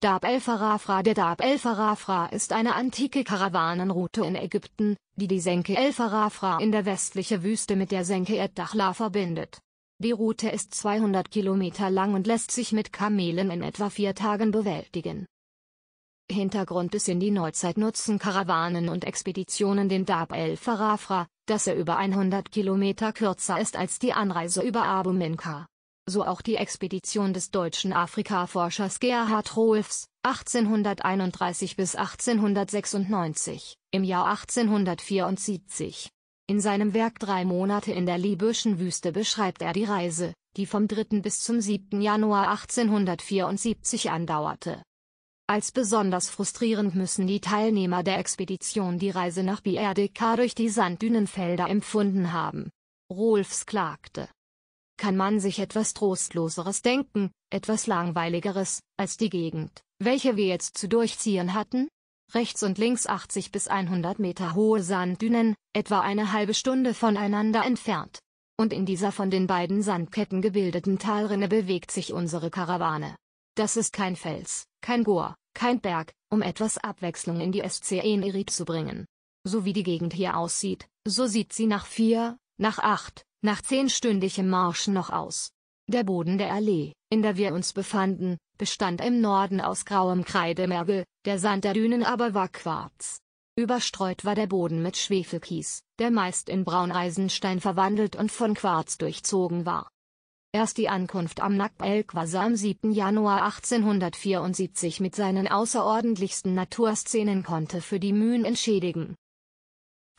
Dab el-Farafra Der Dab el-Farafra ist eine antike Karawanenroute in Ägypten, die die Senke el-Farafra in der westlichen Wüste mit der Senke Ed-Dakhla verbindet. Die Route ist 200 Kilometer lang und lässt sich mit Kamelen in etwa vier Tagen bewältigen. Hintergrund ist in die Neuzeit nutzen Karawanen und Expeditionen den Dab el-Farafra, dass er über 100 Kilometer kürzer ist als die Anreise über Abu Minka so auch die Expedition des deutschen Afrikaforschers Gerhard Rolfs, 1831 bis 1896, im Jahr 1874. In seinem Werk Drei Monate in der libyschen Wüste beschreibt er die Reise, die vom 3. bis zum 7. Januar 1874 andauerte. Als besonders frustrierend müssen die Teilnehmer der Expedition die Reise nach Bierdeka durch die Sanddünenfelder empfunden haben. Rolfs klagte, kann man sich etwas Trostloseres denken, etwas Langweiligeres, als die Gegend, welche wir jetzt zu durchziehen hatten? Rechts und links 80 bis 100 Meter hohe Sanddünen, etwa eine halbe Stunde voneinander entfernt. Und in dieser von den beiden Sandketten gebildeten Talrinne bewegt sich unsere Karawane. Das ist kein Fels, kein Gor, kein Berg, um etwas Abwechslung in die SCN Irid zu bringen. So wie die Gegend hier aussieht, so sieht sie nach vier, nach acht, nach zehnstündigem Marsch noch aus. Der Boden der Allee, in der wir uns befanden, bestand im Norden aus grauem Kreidemergel, der Sand der Dünen aber war Quarz. Überstreut war der Boden mit Schwefelkies, der meist in Brauneisenstein verwandelt und von Quarz durchzogen war. Erst die Ankunft am Nakbelk war am 7. Januar 1874 mit seinen außerordentlichsten Naturszenen konnte für die Mühen entschädigen.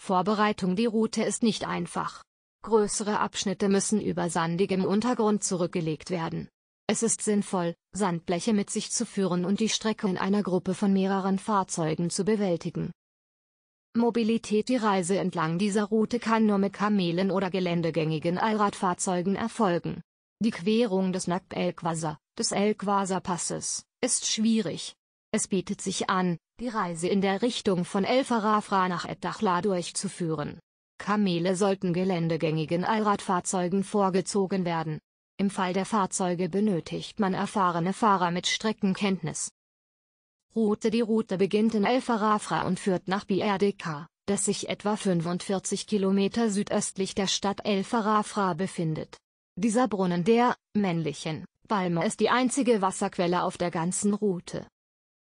Vorbereitung Die Route ist nicht einfach. Größere Abschnitte müssen über sandigem Untergrund zurückgelegt werden. Es ist sinnvoll, Sandbleche mit sich zu führen und die Strecke in einer Gruppe von mehreren Fahrzeugen zu bewältigen. Mobilität Die Reise entlang dieser Route kann nur mit Kamelen oder geländegängigen Allradfahrzeugen erfolgen. Die Querung des Nackt Elquasa, des Elquaser Passes, ist schwierig. Es bietet sich an, die Reise in der Richtung von El nach Ettachla durchzuführen. Kamele sollten geländegängigen Allradfahrzeugen vorgezogen werden. Im Fall der Fahrzeuge benötigt man erfahrene Fahrer mit Streckenkenntnis. Route Die Route beginnt in El Farafra und führt nach Bierdeka, das sich etwa 45 Kilometer südöstlich der Stadt El Farafra befindet. Dieser Brunnen der, männlichen, Palme ist die einzige Wasserquelle auf der ganzen Route.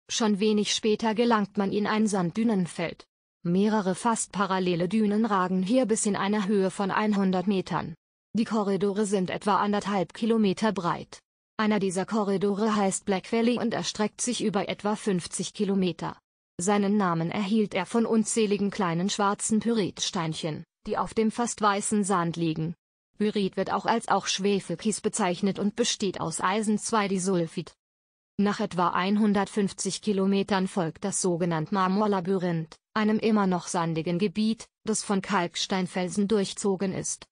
Schon wenig später gelangt man in ein Sanddünenfeld. Mehrere fast parallele Dünen ragen hier bis in einer Höhe von 100 Metern. Die Korridore sind etwa anderthalb Kilometer breit. Einer dieser Korridore heißt Black Valley und erstreckt sich über etwa 50 Kilometer. Seinen Namen erhielt er von unzähligen kleinen schwarzen Pyritsteinchen, die auf dem fast weißen Sand liegen. Pyrit wird auch als auch Schwefelkies bezeichnet und besteht aus Eisen 2-Disulfid. Nach etwa 150 Kilometern folgt das sogenannte Marmorlabyrinth einem immer noch sandigen Gebiet, das von Kalksteinfelsen durchzogen ist.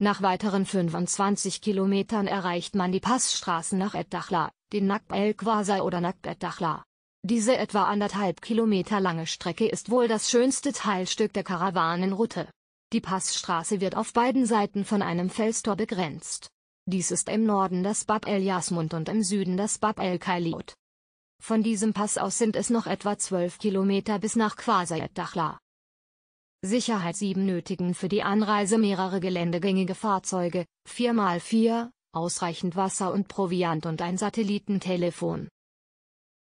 Nach weiteren 25 Kilometern erreicht man die Passstraßen nach Ettachla, den Nakb El Quasar oder Nakb Ettachla. Diese etwa anderthalb Kilometer lange Strecke ist wohl das schönste Teilstück der Karawanenroute. Die Passstraße wird auf beiden Seiten von einem Felstor begrenzt. Dies ist im Norden das Bab El Jasmund und im Süden das Bab El Kailot. Von diesem Pass aus sind es noch etwa 12 Kilometer bis nach Quasayet Sicherheit 7 nötigen für die Anreise mehrere geländegängige Fahrzeuge, 4x4, ausreichend Wasser und Proviant und ein Satellitentelefon.